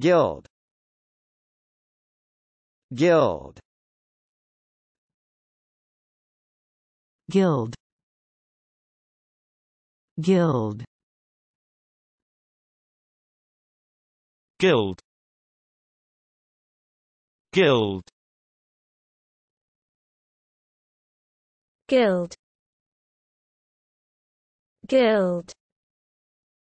Guild Guild Guild Guild Guild Guild Guild Guild